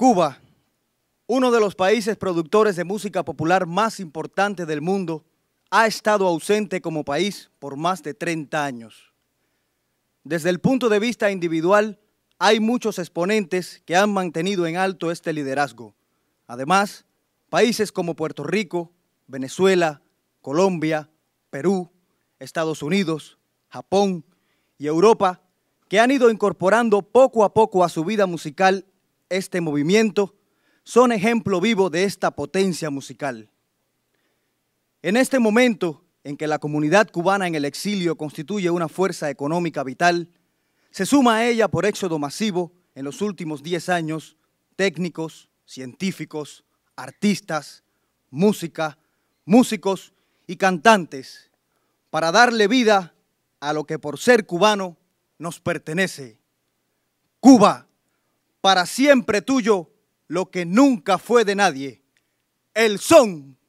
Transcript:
Cuba, uno de los países productores de música popular más importante del mundo, ha estado ausente como país por más de 30 años. Desde el punto de vista individual, hay muchos exponentes que han mantenido en alto este liderazgo. Además, países como Puerto Rico, Venezuela, Colombia, Perú, Estados Unidos, Japón y Europa, que han ido incorporando poco a poco a su vida musical este movimiento son ejemplo vivo de esta potencia musical. En este momento en que la comunidad cubana en el exilio constituye una fuerza económica vital, se suma a ella por éxodo masivo en los últimos 10 años técnicos, científicos, artistas, música, músicos y cantantes para darle vida a lo que por ser cubano nos pertenece. Cuba para siempre tuyo lo que nunca fue de nadie, el son